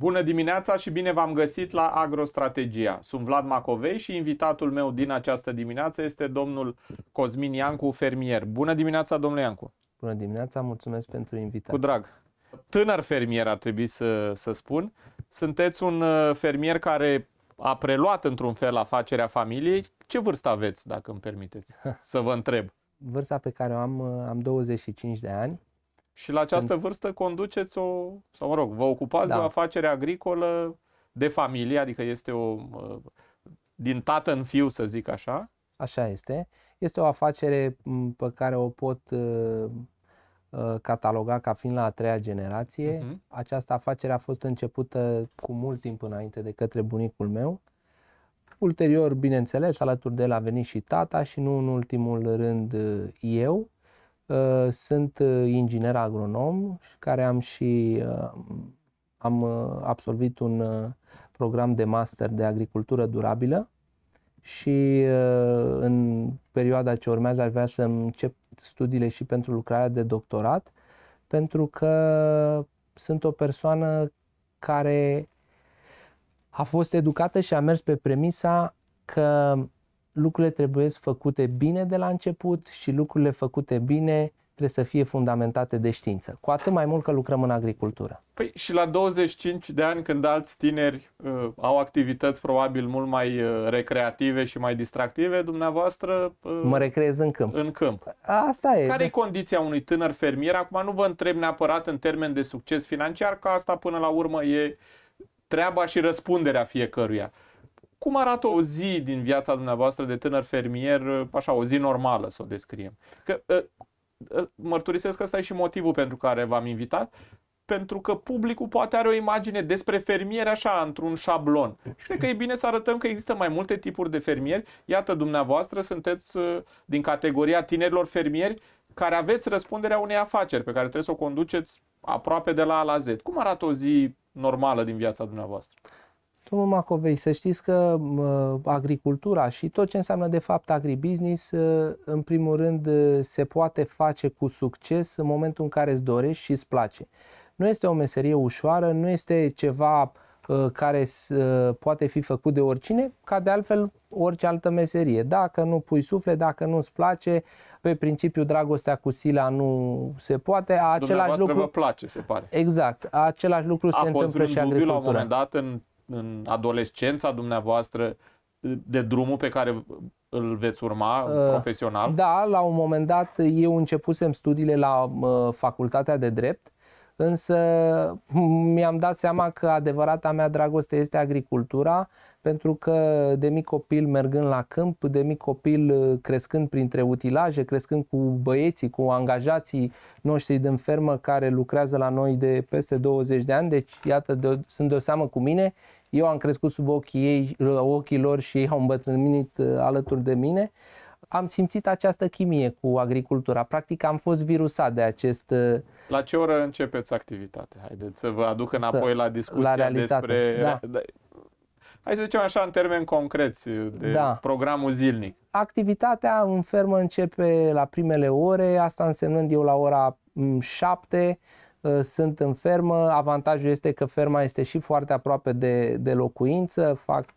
Bună dimineața și bine v-am găsit la Agrostrategia. Sunt Vlad Macovei și invitatul meu din această dimineață este domnul Cosmin Iancu, fermier. Bună dimineața, domnule Iancu! Bună dimineața, mulțumesc pentru invitație. Cu drag! Tânăr fermier ar trebui să, să spun. Sunteți un uh, fermier care a preluat într-un fel afacerea familiei. Ce vârstă aveți, dacă îmi permiteți să vă întreb? Vârsta pe care o am, uh, am 25 de ani și la această vârstă conduceți o, sau mă rog, vă ocupați da. de o afacere agricolă de familie, adică este o, din tată în fiu să zic așa. Așa este. Este o afacere pe care o pot ă, ă, cataloga ca fiind la a treia generație. Uh-huh. Această afacere a fost începută cu mult timp înainte de către bunicul meu. Ulterior, bineînțeles, alături de el a venit și tata și nu în ultimul rând eu. Uh, sunt uh, inginer agronom și care am și uh, am absolvit un program de master de agricultură durabilă și în perioada ce urmează aș vrea să încep studiile și pentru lucrarea de doctorat pentru că sunt o persoană care a fost educată și a mers pe premisa că lucrurile trebuie făcute bine de la început și lucrurile făcute bine trebuie să fie fundamentate de știință. Cu atât mai mult că lucrăm în agricultură. Păi și la 25 de ani, când alți tineri uh, au activități probabil mult mai uh, recreative și mai distractive, dumneavoastră... Uh, mă recreez în câmp. În câmp. Asta e. Care e da. condiția unui tânăr fermier? Acum nu vă întreb neapărat în termen de succes financiar, că asta până la urmă e treaba și răspunderea fiecăruia. Cum arată o zi din viața dumneavoastră de tânăr fermier, așa, o zi normală să o descriem? Că, ă, ă, mărturisesc că ăsta e și motivul pentru care v-am invitat, pentru că publicul poate are o imagine despre fermieri așa, într-un șablon. Și cred că e bine să arătăm că există mai multe tipuri de fermieri. Iată, dumneavoastră sunteți ă, din categoria tinerilor fermieri care aveți răspunderea unei afaceri pe care trebuie să o conduceți aproape de la A la Z. Cum arată o zi normală din viața dumneavoastră? Domnul Macovei, să știți că uh, agricultura și tot ce înseamnă de fapt agribusiness, uh, în primul rând, uh, se poate face cu succes în momentul în care îți dorești și îți place. Nu este o meserie ușoară, nu este ceva ă, care poate fi făcut de oricine, ca de altfel orice altă meserie. Dacă nu pui suflet, dacă nu îți place, pe principiu dragostea cu sila nu se poate. Același lucru vă place, se pare. Exact. Același lucru A se întâmplă și agricultura. la un moment dat în în adolescența dumneavoastră de drumul pe care îl veți urma uh, profesional? Da, la un moment dat eu începusem studiile la uh, facultatea de drept, însă mm, mi-am dat seama că adevărata mea dragoste este agricultura, pentru că de mic copil mergând la câmp, de mic copil uh, crescând printre utilaje, crescând cu băieții, cu angajații noștri din fermă care lucrează la noi de peste 20 de ani, deci iată, de, sunt de o seamă cu mine eu am crescut sub ochii, ei, ochii lor și ei au îmbătrânit uh, alături de mine. Am simțit această chimie cu agricultura. Practic am fost virusat de acest... Uh, la ce oră începeți activitatea? Haideți să vă aduc înapoi la discuția la realitate, despre... Da. da hai să zicem așa, în termeni concreți, uh, de da. programul zilnic. Activitatea în fermă începe la primele ore, asta însemnând eu la ora 7, mm, Uh, sunt în fermă, avantajul este că ferma este și foarte aproape de, de locuință, fac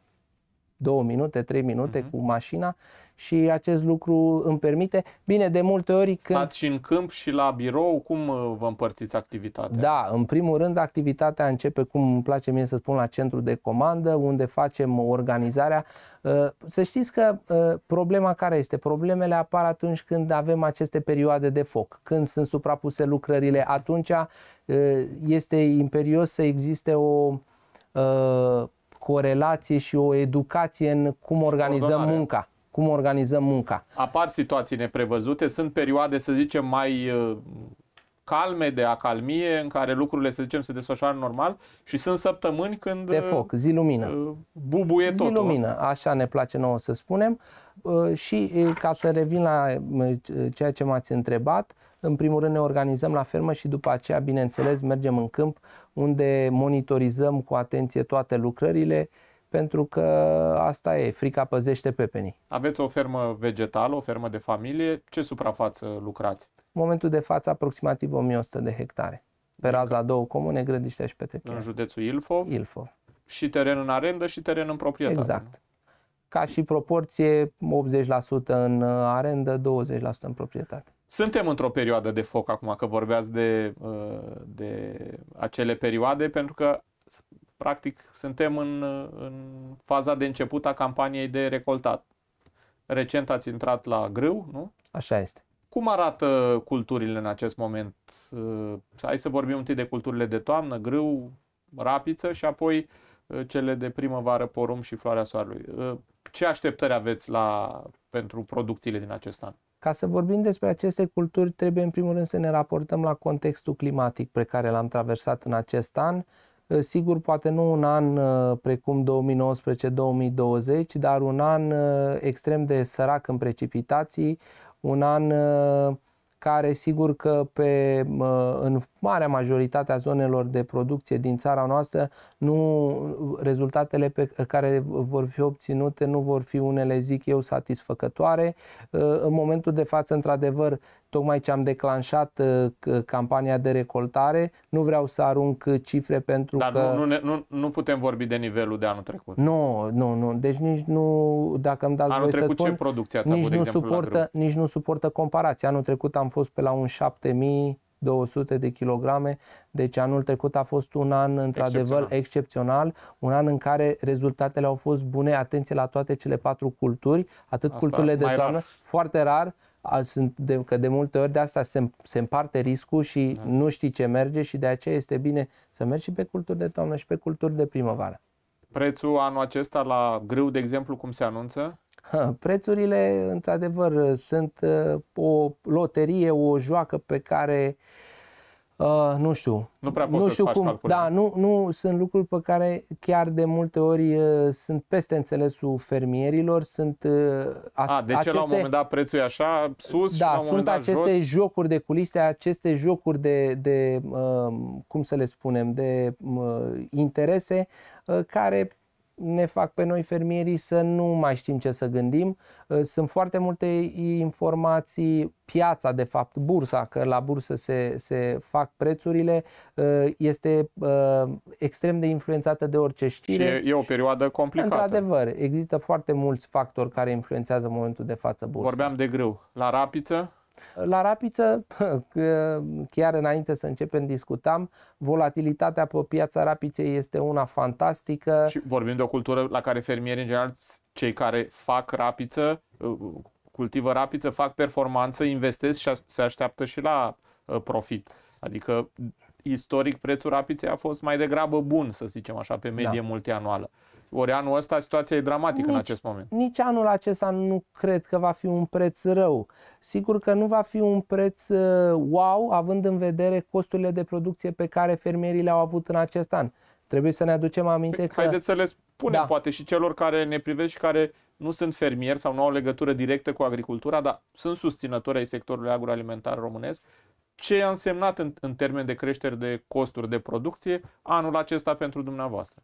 două minute, trei minute uh-huh. cu mașina și acest lucru îmi permite. Bine, de multe ori... Stați când... și în câmp și la birou, cum uh, vă împărțiți activitatea? Da, în primul rând activitatea începe, cum îmi place mie să spun, la centru de comandă, unde facem organizarea. Uh, să știți că uh, problema care este? Problemele apar atunci când avem aceste perioade de foc, când sunt suprapuse lucrările, atunci este imperios să existe o corelație și o educație în cum organizăm munca cum organizăm munca. Apar situații neprevăzute, sunt perioade, să zicem, mai uh, calme, de acalmie, în care lucrurile, să zicem, se desfășoară normal și sunt săptămâni când... De foc, zi lumină. Uh, bubuie zi totul. Zi lumină, așa ne place nouă să spunem. Uh, și ca să revin la ceea ce m-ați întrebat, în primul rând ne organizăm la fermă și după aceea, bineînțeles, mergem în câmp unde monitorizăm cu atenție toate lucrările, pentru că asta e, frica păzește pepenii. Aveți o fermă vegetală, o fermă de familie, ce suprafață lucrați? În momentul de față aproximativ 1100 de hectare, pe raza a două comune, Grădiștea și Petrepia. În județul Ilfov? Ilfov. Și teren în arendă și teren în proprietate. Exact. Ca și proporție, 80% în arendă, 20% în proprietate. Suntem într-o perioadă de foc acum, că vorbeați de, uh, de acele perioade, pentru că practic suntem în, în faza de început a campaniei de recoltat. Recent ați intrat la grâu, nu? Așa este. Cum arată culturile în acest moment? Uh, hai să vorbim întâi de culturile de toamnă, grâu, rapiță și apoi uh, cele de primăvară, porum și floarea soarelui. Uh, ce așteptări aveți la, pentru producțiile din acest an? Ca să vorbim despre aceste culturi, trebuie în primul rând să ne raportăm la contextul climatic pe care l-am traversat în acest an Eh, sigur, poate nu un an eh, precum 2019-2020, dar un an eh, extrem de sărac în precipitații, un an care sigur că pe, în marea majoritate a zonelor de producție din țara noastră nu, rezultatele pe care vor fi obținute nu vor fi unele, zic eu, satisfăcătoare. În momentul de față, într-adevăr, tocmai ce am declanșat uh, campania de recoltare. Nu vreau să arunc cifre pentru Dar că... Dar nu, nu, nu, nu putem vorbi de nivelul de anul trecut. Nu, nu, nu. Deci nici nu, dacă îmi dați anul trecut să spun, ce producție ați nici avut, nu exemplu, suportă, Nici nu suportă comparația. Anul trecut am fost pe la un 7200 200 de kilograme, deci anul trecut a fost un an într-adevăr excepțional. excepțional, un an în care rezultatele au fost bune, atenție la toate cele patru culturi, atât Asta culturile de toamnă, foarte rar, sunt de, că de multe ori de asta se, se împarte riscul și da. nu știi ce merge și de aceea este bine să mergi și pe culturi de toamnă și pe culturi de primăvară. Prețul anul acesta la grâu, de exemplu, cum se anunță? Ha, prețurile, într-adevăr, sunt uh, o loterie, o joacă pe care uh, Uh, nu știu. Nu prea poți nu știu cum. Calcule. Da, nu, nu sunt lucruri pe care chiar de multe ori uh, sunt peste înțelesul fermierilor, sunt uh, a, a, de aceste, ce la un moment dat prețul e așa sus da, și la un dat aceste jos? jocuri de culise, aceste jocuri de, de uh, cum să le spunem, de uh, interese uh, care ne fac pe noi fermierii să nu mai știm ce să gândim. Uh, sunt foarte multe informații, piața de fapt, bursa, că la bursă se, se fac prețurile, uh, este uh, extrem de influențată de orice știre. Și e o perioadă complicată. Într-adevăr, există foarte mulți factori care influențează momentul de față bursa. Vorbeam de grâu. La rapiță? La rapiță, chiar înainte să începem, discutam, volatilitatea pe piața rapiței este una fantastică. Și vorbim de o cultură la care fermierii, în general, cei care fac rapiță, cultivă rapiță, fac performanță, investesc și se așteaptă și la uh, profit. Adică, istoric, prețul rapiței a fost mai degrabă bun, să zicem așa, pe medie da. multianuală. Ori anul ăsta situația e dramatică nici, în acest moment. Nici anul acesta nu cred că va fi un preț rău. Sigur că nu va fi un preț uh, wow, având în vedere costurile de producție pe care fermierii le-au avut în acest an. Trebuie să ne aducem aminte păi, că... Haideți să le spunem da. poate și celor care ne privesc și care nu sunt fermieri sau nu au legătură directă cu agricultura, dar sunt susținători ai sectorului agroalimentar românesc, ce a însemnat în, în termen de creștere de costuri de producție anul acesta pentru dumneavoastră?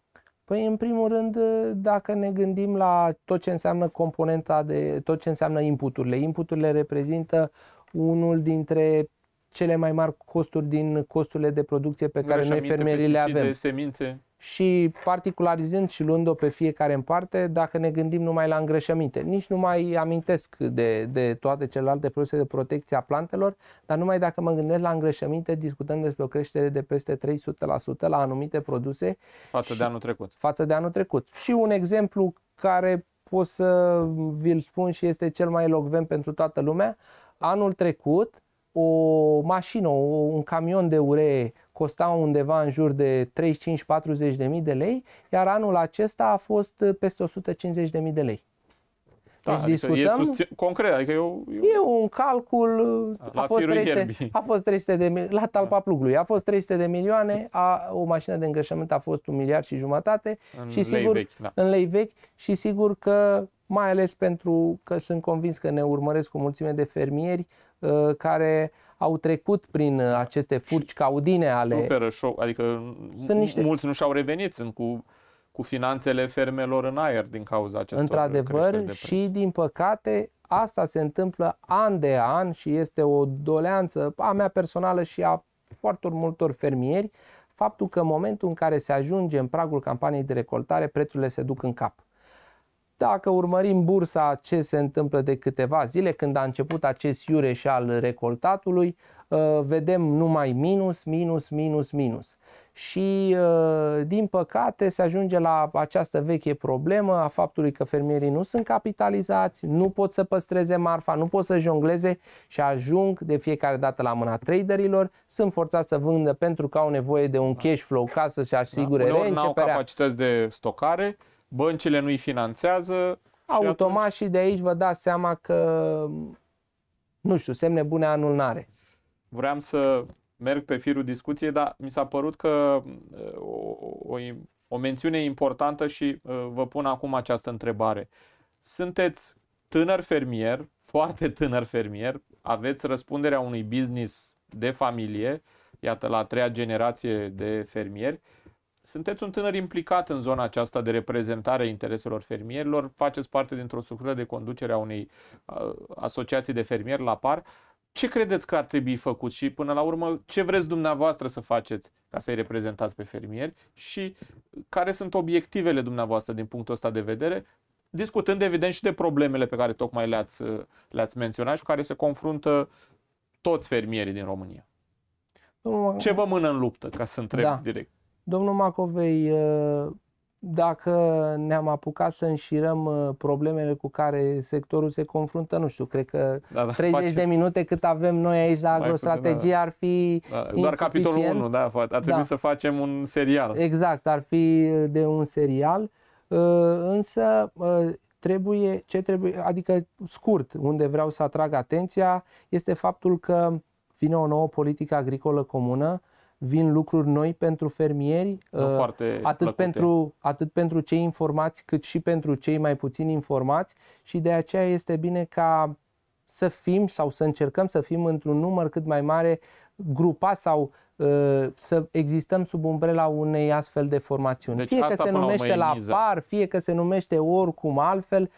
Păi, în primul rând, ă, dacă ne gândim la tot ce înseamnă componenta de tot ce înseamnă inputurile, inputurile reprezintă unul dintre cele mai mari costuri din costurile de producție pe care noi fermierii le avem. semințe și particularizând și luând-o pe fiecare în parte, dacă ne gândim numai la îngrășăminte. Nici nu mai amintesc de, de toate celelalte produse de protecție a plantelor, dar numai dacă mă gândesc la îngrășăminte, discutăm despre o creștere de peste 300% la anumite produse. Față și, de anul trecut. Față de anul trecut. Și un exemplu care pot să vi-l spun și este cel mai elocvent pentru toată lumea. Anul trecut, o mașină, un camion de uree costa undeva în jur de 35-40 de mii de lei, iar anul acesta a fost peste 150 de mii de lei. Da, deci adică discutăm, e susțin, concret, adică eu, eu... E un calcul, la a fost, 300, a fost 300 de la talpa da. plugului, a fost 300 de milioane, a, o mașină de îngrășământ a fost un miliard și jumătate în și sigur, lei vechi, da. în lei vechi și sigur că mai ales pentru că sunt convins că ne urmăresc o mulțime de fermieri, uh, Uh, care au trecut prin uh, aceste furci caudine ale... Super, șoc, adică Sunt niște... mulți nu și-au revenit, sunt cu, cu finanțele fermelor în aer din cauza acestor Într-adevăr și din păcate asta se întâmplă an de an și este o doleanță a mea personală și a foarte multor fermieri, faptul că în momentul în care se ajunge în pragul campaniei de recoltare, prețurile se duc în cap. Dacă urmărim bursa, ce se întâmplă de câteva zile, când a început acest iureș al recoltatului, uh, vedem numai minus, minus, minus, minus. Și uh, din păcate se ajunge la această veche problemă a faptului că fermierii nu sunt capitalizați, nu pot să păstreze marfa, nu pot să jongleze și ajung de fiecare dată la mâna traderilor, sunt forțați să vândă pentru că au nevoie de un cash flow ca să-și asigure da, reînceperea. Nu au capacități de stocare băncile nu-i finanțează. Automat și, atunci... și de aici vă dați seama că, nu știu, semne bune anul n-are. Vreau să merg pe firul discuției, dar mi s-a părut că uh, o, o, o mențiune importantă și uh, vă pun acum această întrebare. Sunteți tânăr fermier, foarte tânăr fermier, aveți răspunderea unui business de familie, iată la a treia generație de fermieri, sunteți un tânăr implicat în zona aceasta de reprezentare a intereselor fermierilor, faceți parte dintr-o structură de conducere a unei uh, asociații de fermieri la par. Ce credeți că ar trebui făcut și, până la urmă, ce vreți dumneavoastră să faceți ca să-i reprezentați pe fermieri și care sunt obiectivele dumneavoastră din punctul ăsta de vedere, discutând, evident, și de problemele pe care tocmai le-ați, le-ați menționat și cu care se confruntă toți fermierii din România. Ce vă mână în luptă, ca să întreb da. direct? Domnul Macovei, uh, dacă ne-am apucat să înșirăm uh, problemele cu care sectorul se confruntă, nu știu, cred că da, da, 30 face. de minute cât avem noi aici la agrostrategie da, da. ar fi da, Doar capitolul 1, da, ar trebui da. să facem un serial. Exact, ar fi uh, de un serial, însă trebuie, ce trebuie, adică scurt, unde vreau să atrag atenția, este faptul că vine o nouă politică agricolă comună vin lucruri noi pentru fermieri, uh, atât, plăcute. pentru, atât pentru cei informați cât și pentru cei mai puțin informați și de aceea este bine ca să fim sau să încercăm să fim într-un număr cât mai mare grupa sau uh, să existăm sub umbrela unei astfel de formațiuni. Deci fie că se numește la, par, fie că se numește oricum altfel,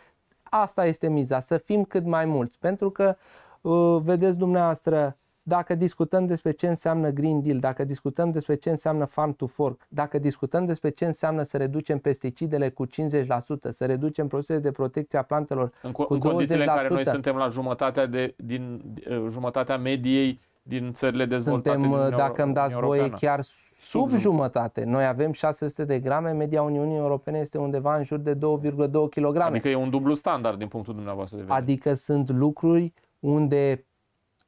asta este miza, să fim cât mai mulți. Pentru că, uh, vedeți dumneavoastră, dacă discutăm despre ce înseamnă Green Deal, dacă discutăm despre ce înseamnă Farm to Fork, dacă discutăm despre ce înseamnă să reducem pesticidele cu 50%, să reducem procesele de protecție a plantelor în, cu în condițiile în care noi suntem la jumătatea, de, din, eh, jumătatea mediei din țările dezvoltate Suntem, din eh, dacă îmi dați voie, chiar sub, sub jumătate. Noi avem 600 de grame, media Uniunii Europene este undeva în jur de 2,2 kg. Adică e un dublu standard din punctul dumneavoastră de vedere. Adică sunt lucruri unde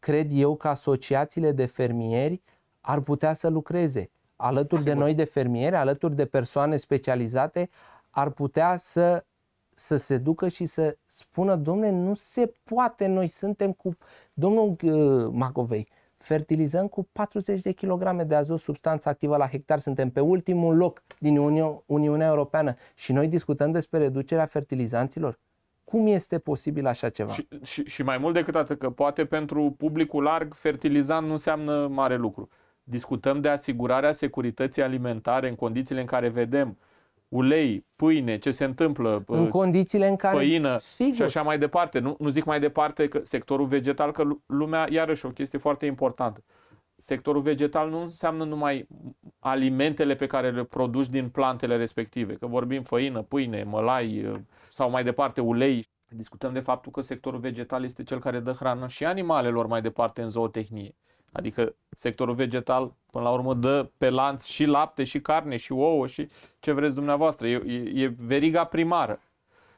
cred eu că asociațiile de fermieri ar putea să lucreze. Alături Sigur. de noi de fermieri, alături de persoane specializate, ar putea să, să se ducă și să spună, domnule nu se poate, noi suntem cu, domnul uh, Macovei, fertilizăm cu 40 de kilograme de azot substanță activă la hectar, suntem pe ultimul loc din Uni- Uniunea Europeană și noi discutăm despre reducerea fertilizanților. Cum este posibil așa ceva? Și, și, și mai mult decât atât, că poate pentru publicul larg fertilizant nu înseamnă mare lucru. Discutăm de asigurarea securității alimentare în condițiile în care vedem ulei, pâine, ce se întâmplă, în uh, condițiile în care, păină sigur. și așa mai departe. Nu, nu zic mai departe că sectorul vegetal, că lumea, iarăși, o chestie foarte importantă sectorul vegetal nu înseamnă numai alimentele pe care le produci din plantele respective, că vorbim făină, pâine, mălai sau mai departe ulei. Discutăm de faptul că sectorul vegetal este cel care dă hrană și animalelor mai departe în zootehnie. Adică sectorul vegetal, până la urmă, dă pe lanț și lapte, și carne, și ouă, și ce vreți dumneavoastră. E, e, e veriga primară.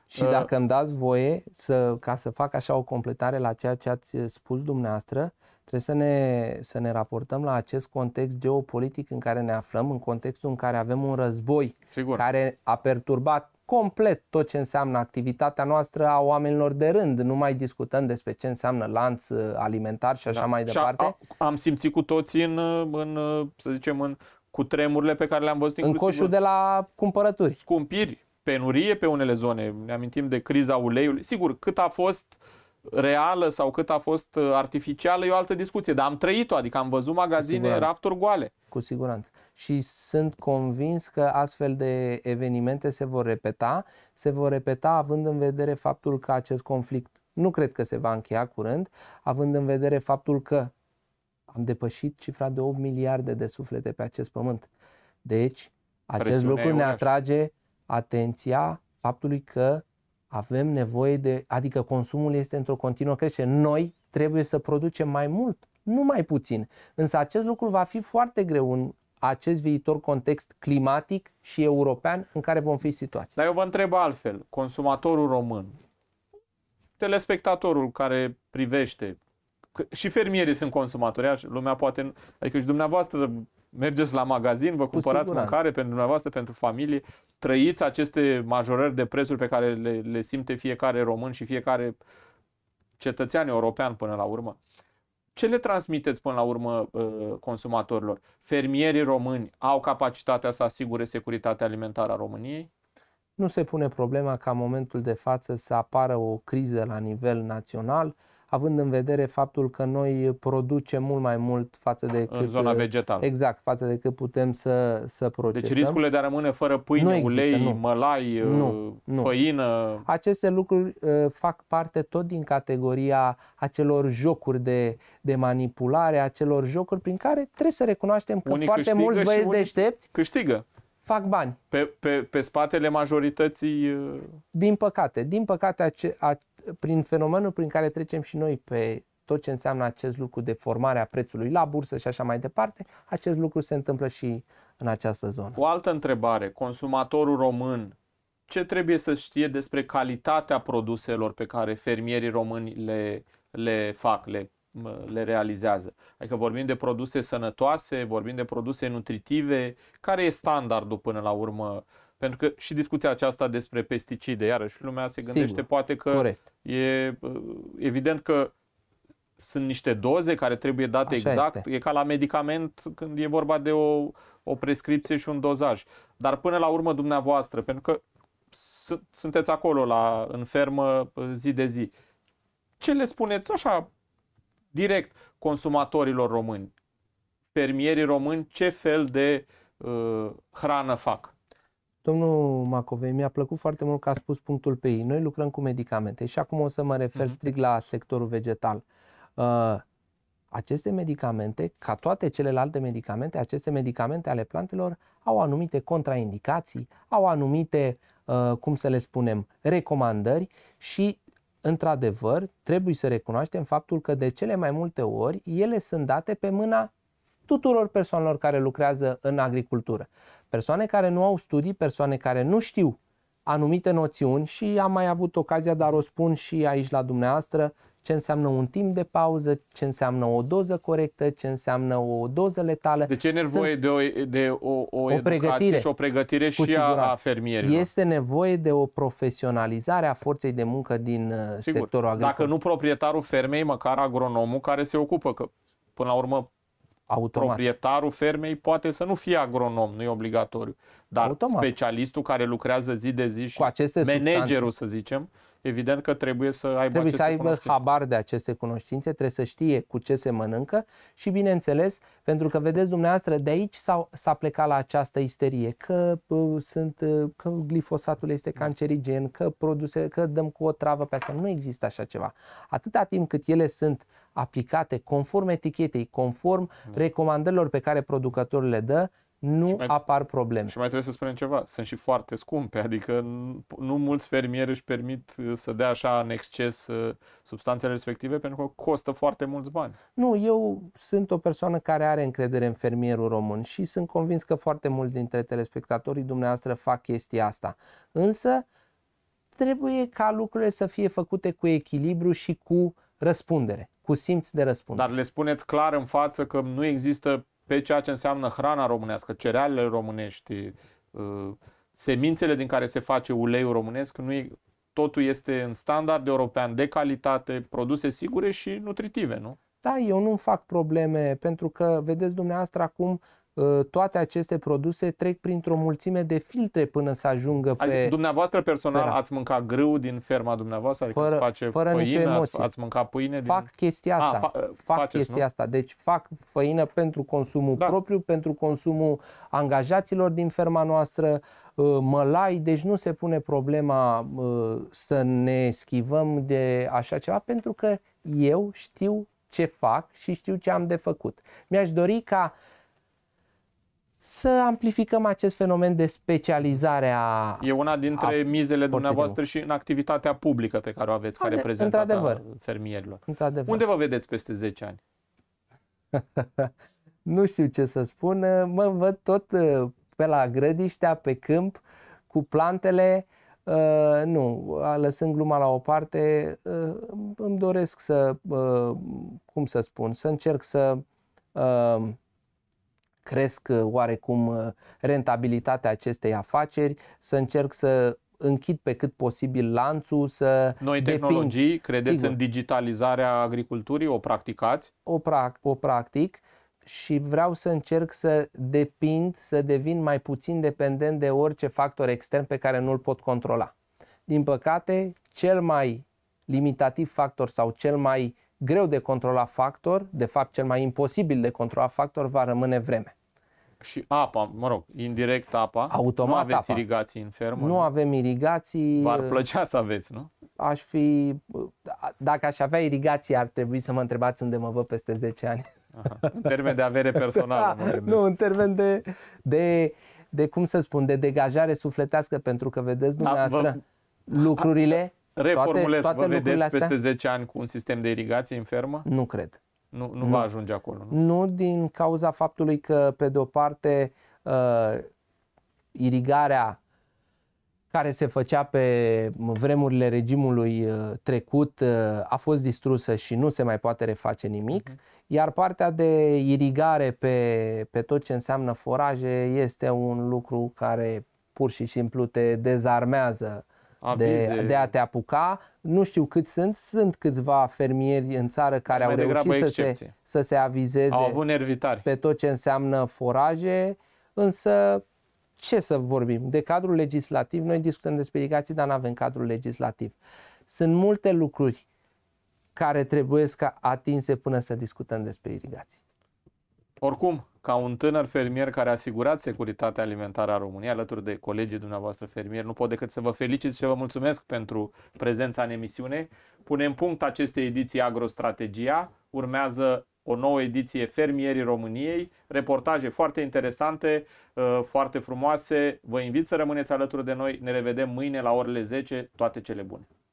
Și ă, dacă îmi dați voie, să, ca să fac așa o completare la ceea ce ați spus dumneavoastră, Trebuie să ne, să ne raportăm la acest context geopolitic în care ne aflăm, în contextul în care avem un război Sigur. care a perturbat complet tot ce înseamnă activitatea noastră a oamenilor de rând. Nu mai discutăm despre ce înseamnă lanț uh, alimentar și așa da. mai departe. Și a, am simțit cu toții în, uh, în, uh, să zicem, în cu tremurile pe care le-am văzut inclusiv în coșul de la cumpărături. Scumpiri, penurie pe unele zone. Ne amintim de criza uleiului. Sigur, cât a fost uh, reală sau cât a fost uh, artificială e o altă discuție, dar am trăit-o, adică am văzut magazine, rafturi goale. Cu siguranță. Și sunt convins că astfel de evenimente se vor repeta, se vor repeta având în vedere faptul că acest conflict nu cred că se va încheia curând, având în vedere faptul că am depășit cifra de 8 miliarde de suflete pe acest pământ. Deci, acest Presiunea lucru ne atrage atenția faptului că avem nevoie de, adică consumul este într-o continuă creștere. Noi trebuie să producem mai mult, nu mai puțin. Însă acest lucru va fi foarte greu în acest viitor context climatic și european în care vom fi situați. Dar eu vă întreb altfel, consumatorul român, telespectatorul care privește, și fermierii sunt consumatori, lumea poate, adică și dumneavoastră mergeți la magazin, vă cumpărați mâncare pentru dumneavoastră, pentru familie, trăiți aceste majorări de prețuri pe care le, le simte fiecare român și fiecare cetățean european până la urmă. Ce le transmiteți până la urmă ă, consumatorilor? Fermierii români au capacitatea să asigure securitatea alimentară a României? Nu se pune problema ca în momentul de față să apară o criză la nivel național având în vedere faptul că noi producem mult mai mult față de cât, în zona vegetală. Exact, față de cât putem să, să procesăm. Deci riscurile de a rămâne fără pâine, nu ulei, nu. mălai, nu, uh, nu. făină... Aceste lucruri uh, fac parte tot din categoria acelor jocuri de, de manipulare, acelor jocuri prin care trebuie să recunoaștem că unii foarte mulți băieți deștepți câștigă fac bani. Pe, pe, pe spatele majorității? Uh, din păcate. Din păcate, ace, a, prin fenomenul prin care trecem și noi pe tot ce înseamnă acest lucru de formare a prețului la bursă și așa mai departe, acest lucru se întâmplă și în această zonă. O altă întrebare, consumatorul român ce trebuie să știe despre calitatea produselor pe care fermierii români le, le fac, le, le realizează? Adică vorbim de produse sănătoase, vorbim de produse nutritive, care e standardul până la urmă pentru că și discuția aceasta despre pesticide, iarăși lumea se gândește Sigur, poate că corect. e evident că sunt niște doze care trebuie date Așa exact. Este. E ca la medicament când e vorba de o, o prescripție și un dozaj. Dar până la urmă dumneavoastră, pentru că sunteți acolo la, în fermă zi de zi, ce le spuneți așa direct consumatorilor români? Fermierii români ce fel de uh, hrană fac? Domnul Macovei, mi-a plăcut foarte mult că a spus punctul pe ei. Noi lucrăm cu medicamente și acum o să mă refer mhm. strict la sectorul vegetal. Uh, aceste medicamente, ca toate celelalte medicamente, aceste medicamente ale plantelor au anumite contraindicații, au anumite, uh, cum să le spunem, recomandări și, într-adevăr, trebuie să recunoaștem faptul că de cele mai multe ori ele sunt date pe mâna tuturor persoanelor care lucrează în agricultură. Persoane care nu au studii, persoane care nu știu anumite noțiuni și am mai avut ocazia, dar o spun și aici la dumneavoastră, ce înseamnă un timp de pauză, ce înseamnă o doză corectă, ce înseamnă o doză letală. Deci e nevoie Sunt de o, de o, o, o pregătire, și o pregătire și a, a fermierilor. Este nevoie de o profesionalizare a forței de muncă din uh, Sigur, sectorul agricol. Dacă nu proprietarul fermei, măcar agronomul care se ocupă, că până la urmă Automat. Proprietarul fermei poate să nu fie agronom, nu e obligatoriu, dar Automat. specialistul care lucrează zi de zi și Cu aceste managerul, substanțe. să zicem, evident că trebuie să aibă Trebuie să aibă cunoștințe. habar de aceste cunoștințe, trebuie să știe cu ce se mănâncă și, bineînțeles, pentru că, vedeți dumneavoastră, de aici s-a, s-a plecat la această isterie, că, bă, sunt, că glifosatul este da. cancerigen, că, produse, că dăm cu o travă pe asta. Nu există așa ceva. Atâta timp cât ele sunt aplicate conform etichetei, conform da. recomandărilor pe care producătorul le dă, nu mai, apar probleme. Și mai trebuie să spunem ceva, sunt și foarte scumpe, adică nu mulți fermieri își permit uh, să dea așa în exces uh, substanțele respective pentru că costă foarte mulți bani. Nu, eu sunt o persoană care are încredere în fermierul român și sunt convins că foarte mulți dintre telespectatorii dumneavoastră fac chestia asta. Însă trebuie ca lucrurile să fie făcute cu echilibru și cu răspundere, cu simț de răspundere. Dar le spuneți clar în față că nu există pe ceea ce înseamnă hrana românească, cerealele românești, uh, semințele din care se face uleiul românesc, nu e, totul este în standard european de calitate, produse sigure și nutritive, nu? Da, eu nu fac probleme pentru că, vedeți dumneavoastră, acum Uh, toate aceste produse trec printr-o mulțime de filtre până să ajungă pe... Adică dumneavoastră personal pe ați mâncat grâu din ferma dumneavoastră? Adică fără, ați face fără păină, ați, ați mâncat pâine? Din... Fac chestia ah, asta. A, fa- fac faceți, chestia nu? asta. Deci fac făină pentru consumul da. propriu, pentru consumul angajaților din ferma noastră, uh, mălai, deci nu se pune problema uh, să ne schivăm de așa ceva, pentru că eu știu ce fac și știu ce am de făcut. Mi-aș dori ca uh, să amplificăm acest fenomen de specializare a... E una dintre a mizele dumneavoastră și în activitatea publică pe care o aveți, care reprezentată într fermierilor. Într-adevăr. Unde vă vedeți peste 10 ani? nu știu ce să spun, mă văd tot uh, pe la grădiștea, pe câmp, cu plantele, Uh, nu, lăsând gluma la o parte, uh, îmi doresc să, uh, cum să spun, să încerc să uh, cresc uh, oarecum uh, rentabilitatea acestei afaceri, să încerc să închid pe cât posibil lanțul, să Noi tehnologii, depind. credeți Sigur. în digitalizarea agriculturii, o practicați? O, pra- o practic și vreau să încerc să depind, să devin mai puțin dependent de orice factor extern pe care nu-l pot controla. Din păcate, cel mai limitativ factor sau cel mai greu de controlat factor, de fapt cel mai imposibil de controlat factor va rămâne vreme. Și apa, mă rog, indirect apa. Automat nu aveți apa. irigații în fermă. Nu, nu avem irigații. V-ar plăcea să aveți, nu? Aș fi, dacă aș avea irigații, ar trebui să mă întrebați unde mă văd peste 10 ani. Aha. În termen de avere personală, da, mă gândesc. Nu, în termen de, de, de, cum să spun, de degajare sufletească, pentru că vedeți dumneavoastră da, vă... lucrurile... A da. Reformulez, toate, toate vă vedeți astea? peste 10 ani cu un sistem de irigație în fermă? Nu cred. Nu, nu, nu. va ajunge acolo, nu? Nu din cauza faptului că, pe de o parte, uh, irigarea care se făcea pe vremurile regimului uh, trecut uh, a fost distrusă și nu se mai poate reface nimic, mhm. iar partea de irigare pe, pe tot ce înseamnă foraje este un lucru care pur și simplu te dezarmează de, de a te apuca. Nu știu câți sunt, sunt câțiva fermieri în țară care Mai au reușit să se, să se avizeze au avut pe tot ce înseamnă foraje, însă ce să vorbim? De cadrul legislativ, noi discutăm despre irigații, dar nu avem cadrul legislativ. Sunt multe lucruri care trebuie să atinse până să discutăm despre irigații. Oricum, ca un tânăr fermier care a asigurat securitatea alimentară a României, alături de colegii dumneavoastră fermieri, nu pot decât să vă felicit și vă mulțumesc pentru prezența în emisiune. Punem punct acestei ediții Agrostrategia. Urmează o nouă ediție Fermierii României, reportaje foarte interesante, uh, foarte frumoase. Vă invit să rămâneți alături de noi. Ne revedem mâine la orele 10. Toate cele bune!